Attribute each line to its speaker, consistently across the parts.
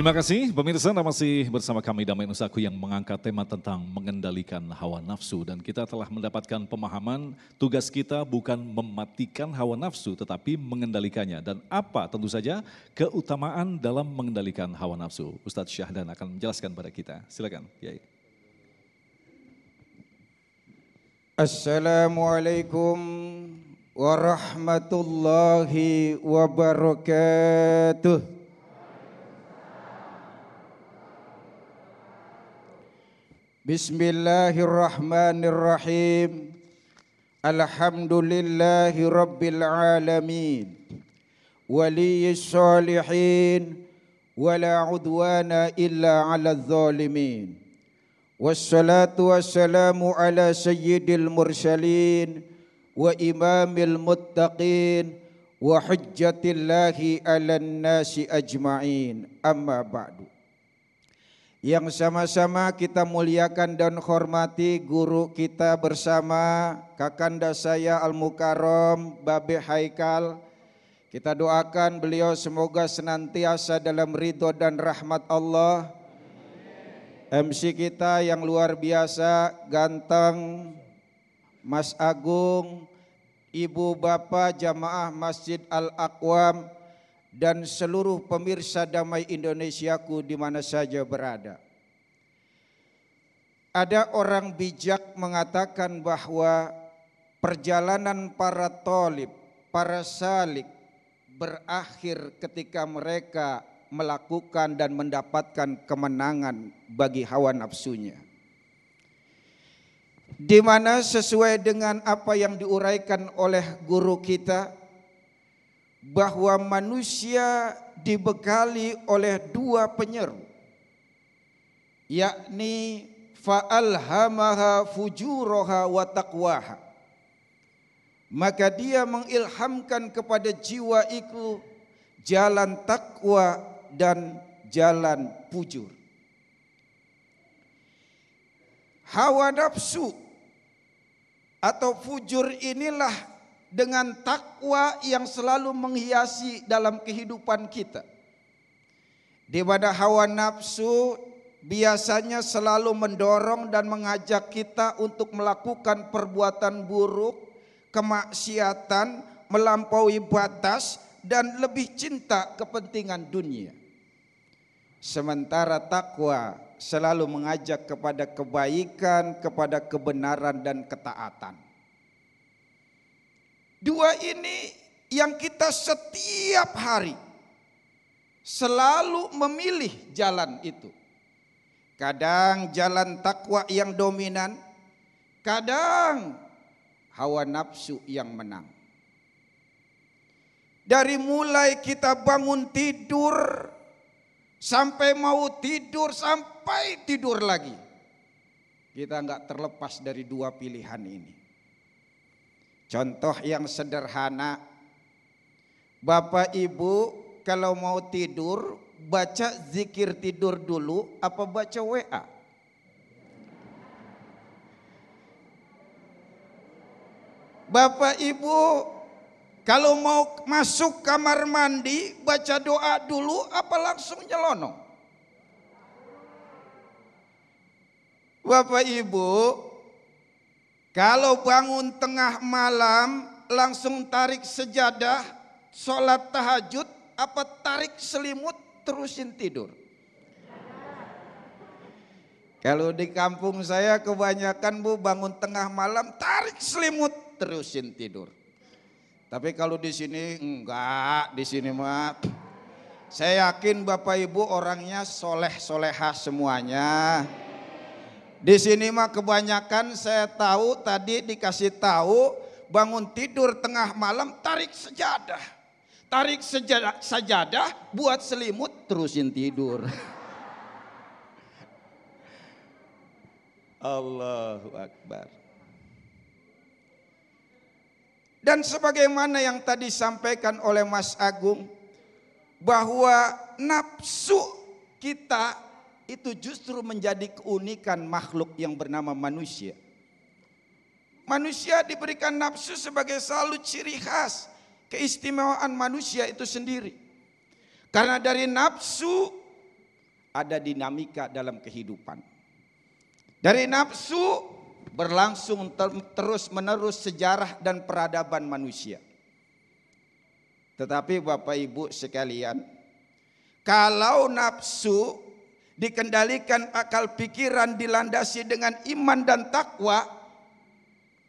Speaker 1: Terima kasih pemirsa Anda masih bersama kami Damai Nusaku yang mengangkat tema tentang mengendalikan hawa nafsu dan kita telah mendapatkan pemahaman tugas kita bukan mematikan hawa nafsu tetapi mengendalikannya dan apa tentu saja keutamaan dalam mengendalikan hawa nafsu. Ustadz Syahdan akan menjelaskan pada kita. Silakan, Kiai. Assalamualaikum warahmatullahi wabarakatuh. Bismillahirrahmanirrahim. Alhamdulillahi rabbil alamin. Waliyus salihin wala udwana illa 'ala zalimin. Wassalatu wassalamu ala sayyidil mursalin wa imamil muttaqin wa hujjatillahi 'alan nasi ajma'in. Amma ba'du yang sama-sama kita muliakan dan hormati guru kita bersama kakanda saya Al-Mukarram Babe Haikal. Kita doakan beliau semoga senantiasa dalam ridho dan rahmat Allah. MC kita yang luar biasa, ganteng, Mas Agung, Ibu Bapak Jamaah Masjid Al-Aqwam, dan seluruh pemirsa damai Indonesiaku di mana saja berada. Ada orang bijak mengatakan bahwa perjalanan para tolib, para salik berakhir ketika mereka melakukan dan mendapatkan kemenangan bagi hawa nafsunya. Di mana sesuai dengan apa yang diuraikan oleh guru kita, bahwa manusia dibekali oleh dua penyeru yakni fa'alhamaha fujuraha wa taqwaha maka dia mengilhamkan kepada jiwa itu jalan takwa dan jalan pujur hawa nafsu atau fujur inilah dengan takwa yang selalu menghiasi dalam kehidupan kita. Daripada hawa nafsu biasanya selalu mendorong dan mengajak kita untuk melakukan perbuatan buruk, kemaksiatan, melampaui batas dan lebih cinta kepentingan dunia. Sementara takwa selalu mengajak kepada kebaikan, kepada kebenaran dan ketaatan. Dua ini yang kita setiap hari selalu memilih jalan itu. Kadang jalan takwa yang dominan, kadang hawa nafsu yang menang. Dari mulai kita bangun tidur sampai mau tidur sampai tidur lagi. Kita nggak terlepas dari dua pilihan ini. Contoh yang sederhana, Bapak Ibu kalau mau tidur baca zikir tidur dulu apa baca WA? Bapak Ibu kalau mau masuk kamar mandi baca doa dulu apa langsung nyelonong? Bapak Ibu kalau bangun tengah malam langsung tarik sejadah, sholat tahajud, apa tarik selimut terusin tidur. Kalau di kampung saya kebanyakan bu bangun tengah malam tarik selimut terusin tidur. Tapi kalau di sini enggak, di sini mah saya yakin Bapak Ibu orangnya soleh solehah semuanya. Di sini mah kebanyakan saya tahu tadi dikasih tahu bangun tidur tengah malam tarik sejadah. Tarik sejadah, sejadah buat selimut terusin tidur. Allahu Akbar. Dan sebagaimana yang tadi disampaikan oleh Mas Agung bahwa nafsu kita itu justru menjadi keunikan makhluk yang bernama manusia. Manusia diberikan nafsu sebagai selalu ciri khas keistimewaan manusia itu sendiri. Karena dari nafsu ada dinamika dalam kehidupan. Dari nafsu berlangsung ter terus menerus sejarah dan peradaban manusia. Tetapi Bapak Ibu sekalian, kalau nafsu dikendalikan akal pikiran dilandasi dengan iman dan takwa,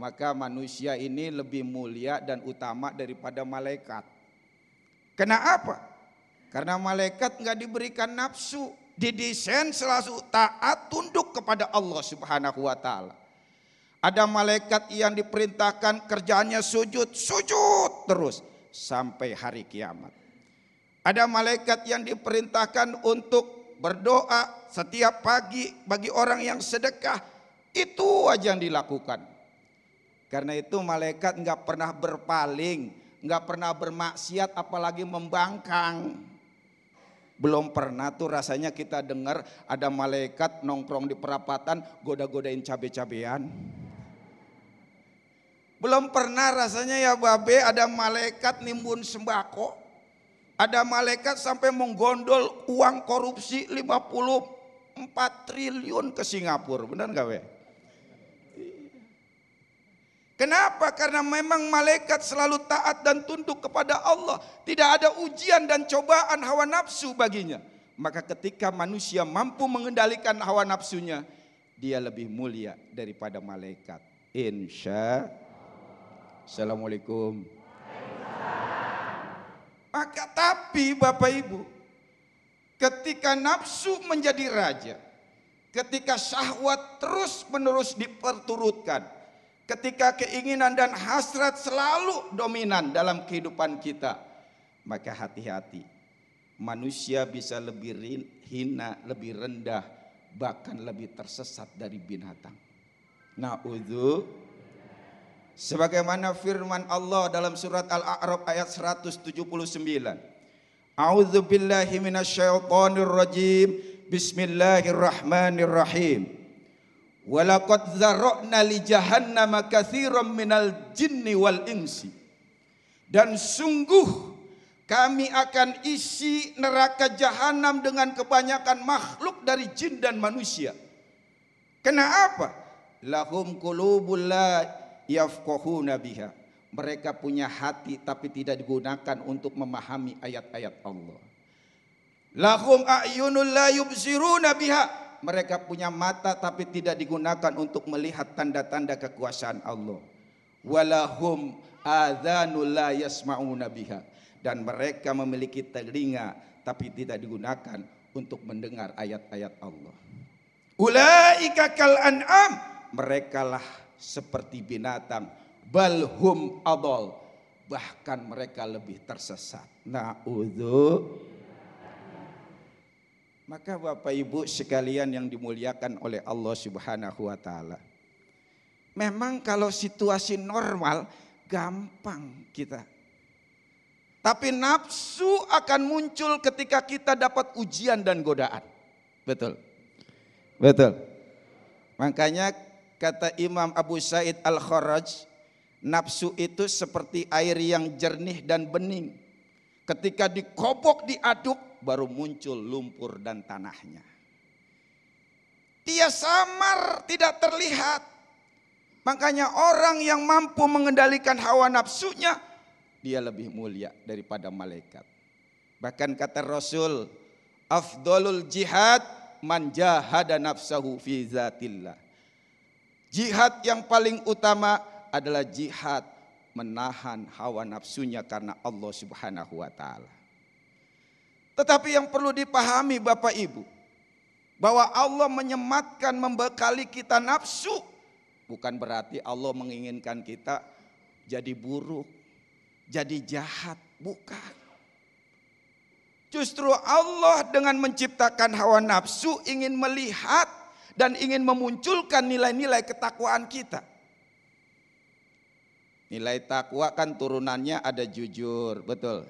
Speaker 1: maka manusia ini lebih mulia dan utama daripada malaikat. Kenapa? Karena malaikat nggak diberikan nafsu, didesain selalu taat tunduk kepada Allah Subhanahu wa taala. Ada malaikat yang diperintahkan kerjanya sujud, sujud terus sampai hari kiamat. Ada malaikat yang diperintahkan untuk berdoa setiap pagi bagi orang yang sedekah, itu aja yang dilakukan. Karena itu malaikat nggak pernah berpaling, nggak pernah bermaksiat apalagi membangkang. Belum pernah tuh rasanya kita dengar ada malaikat nongkrong di perapatan goda-godain cabe-cabean. Belum pernah rasanya ya babe ada malaikat nimbun sembako. Ada malaikat sampai menggondol uang korupsi 54 triliun ke Singapura. Benar nggak, Weh? Kenapa? Karena memang malaikat selalu taat dan tunduk kepada Allah. Tidak ada ujian dan cobaan hawa nafsu baginya. Maka ketika manusia mampu mengendalikan hawa nafsunya, dia lebih mulia daripada malaikat. Insya. Assalamualaikum. Maka tapi Bapak Ibu, ketika nafsu menjadi raja, ketika syahwat terus-menerus diperturutkan, ketika keinginan dan hasrat selalu dominan dalam kehidupan kita, maka hati-hati. Manusia bisa lebih hina, lebih rendah, bahkan lebih tersesat dari binatang. Nah, uzu Sebagaimana firman Allah dalam surat Al-A'raf ayat 179. A'udzu billahi minasyaitonir rajim. Bismillahirrahmanirrahim. Walaqad zarra'na li jahannama katsiran minal jinni wal insi. Dan sungguh kami akan isi neraka jahanam dengan kebanyakan makhluk dari jin dan manusia. Kenapa? Lahum qulubul la Yafkohuna biha. Mereka punya hati tapi tidak digunakan untuk memahami ayat-ayat Allah. Lahum a'yunul la yubsiruna biha. Mereka punya mata tapi tidak digunakan untuk melihat tanda-tanda kekuasaan Allah. Walahum adhanul la yasma'una biha. Dan mereka memiliki telinga tapi tidak digunakan untuk mendengar ayat-ayat Allah. Ulaika kal an'am. lah seperti binatang. Balhum adol. Bahkan mereka lebih tersesat. naudzu Maka Bapak Ibu sekalian yang dimuliakan oleh Allah subhanahu wa ta'ala. Memang kalau situasi normal gampang kita tapi nafsu akan muncul ketika kita dapat ujian dan godaan. Betul. Betul. Makanya kata Imam Abu Said al kharraj nafsu itu seperti air yang jernih dan bening. Ketika dikobok, diaduk, baru muncul lumpur dan tanahnya. Dia samar, tidak terlihat. Makanya orang yang mampu mengendalikan hawa nafsunya, dia lebih mulia daripada malaikat. Bahkan kata Rasul, afdolul jihad man jahada nafsahu fi zatillah. Jihad yang paling utama adalah jihad menahan hawa nafsunya karena Allah Subhanahu wa taala. Tetapi yang perlu dipahami Bapak Ibu bahwa Allah menyematkan membekali kita nafsu bukan berarti Allah menginginkan kita jadi buruk, jadi jahat, bukan. Justru Allah dengan menciptakan hawa nafsu ingin melihat dan ingin memunculkan nilai-nilai ketakwaan kita. Nilai takwa kan turunannya ada jujur, betul.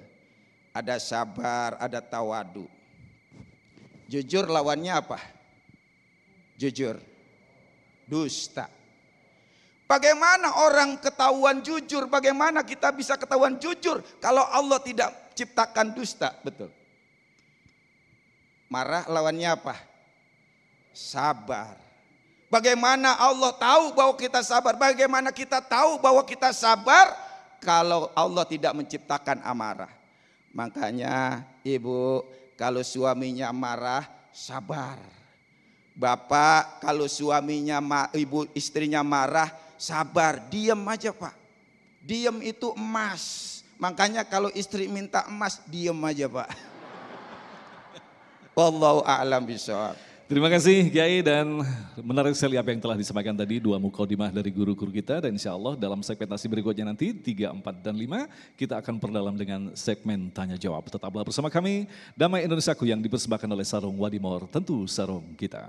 Speaker 1: Ada sabar, ada tawadu. Jujur lawannya apa? Jujur. Dusta. Bagaimana orang ketahuan jujur? Bagaimana kita bisa ketahuan jujur kalau Allah tidak ciptakan dusta? Betul. Marah lawannya apa? sabar. Bagaimana Allah tahu bahwa kita sabar? Bagaimana kita tahu bahwa kita sabar? Kalau Allah tidak menciptakan amarah. Makanya ibu kalau suaminya marah sabar. Bapak kalau suaminya ibu istrinya marah sabar. Diam aja pak. Diam itu emas. Makanya kalau istri minta emas diam aja pak. Wallahu a'lam bishawab. Terima kasih Kiai dan menarik sekali apa yang telah disampaikan tadi dua mukodimah dari guru-guru kita dan insya Allah dalam segmentasi berikutnya nanti 3, 4, dan 5 kita akan perdalam dengan segmen tanya jawab. Tetaplah bersama kami Damai Indonesiaku yang dipersembahkan oleh Sarung Wadimor tentu sarung kita.